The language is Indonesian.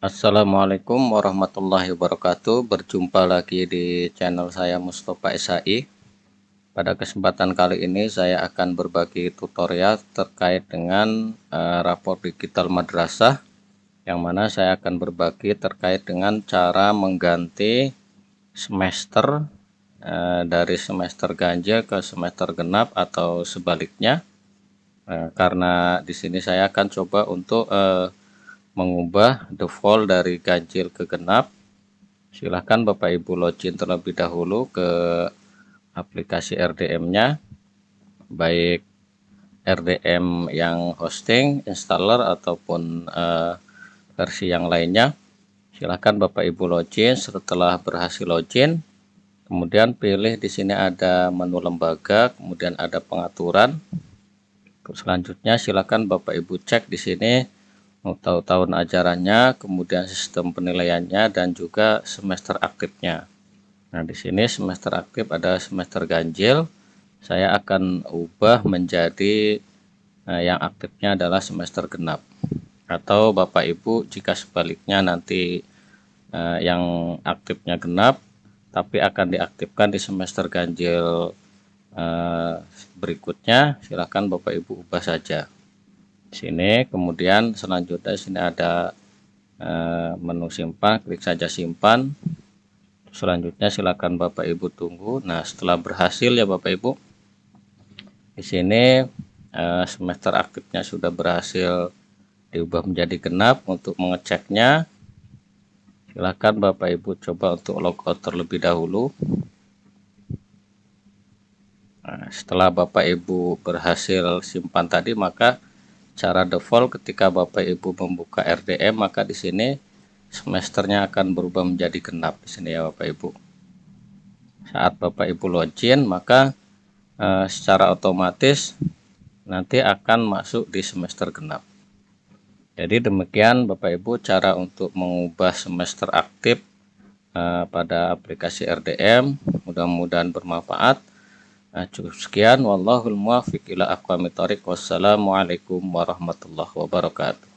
Assalamualaikum warahmatullahi wabarakatuh Berjumpa lagi di channel saya Mustafa SAI Pada kesempatan kali ini saya akan berbagi tutorial terkait dengan uh, rapor digital madrasah Yang mana saya akan berbagi terkait dengan cara mengganti semester uh, Dari semester ganja ke semester genap atau sebaliknya uh, Karena di sini saya akan coba untuk uh, mengubah default dari ganjil ke genap silahkan Bapak Ibu login terlebih dahulu ke aplikasi RDM nya baik RDM yang hosting installer ataupun uh, versi yang lainnya silahkan Bapak Ibu login setelah berhasil login kemudian pilih di sini ada menu lembaga kemudian ada pengaturan selanjutnya silahkan Bapak Ibu cek di sini mau tahun ajarannya, kemudian sistem penilaiannya, dan juga semester aktifnya. Nah, di sini semester aktif ada semester ganjil. Saya akan ubah menjadi eh, yang aktifnya adalah semester genap. Atau Bapak Ibu jika sebaliknya nanti eh, yang aktifnya genap tapi akan diaktifkan di semester ganjil eh, berikutnya, silakan Bapak Ibu ubah saja sini kemudian selanjutnya sini ada eh, menu simpan klik saja simpan selanjutnya silakan Bapak Ibu tunggu nah setelah berhasil ya Bapak Ibu di sini eh, semester aktifnya sudah berhasil diubah menjadi genap untuk mengeceknya silakan Bapak Ibu coba untuk logout terlebih dahulu nah, setelah Bapak Ibu berhasil simpan tadi maka cara default ketika Bapak Ibu membuka RDM maka di sini semesternya akan berubah menjadi genap di sini ya Bapak Ibu. Saat Bapak Ibu login maka e, secara otomatis nanti akan masuk di semester genap. Jadi demikian Bapak Ibu cara untuk mengubah semester aktif e, pada aplikasi RDM. Mudah-mudahan bermanfaat. Nah, cukup sekian. Wallahul muwafiq ila aqwamit thoriq. Wassalamualaikum warahmatullahi wabarakatuh.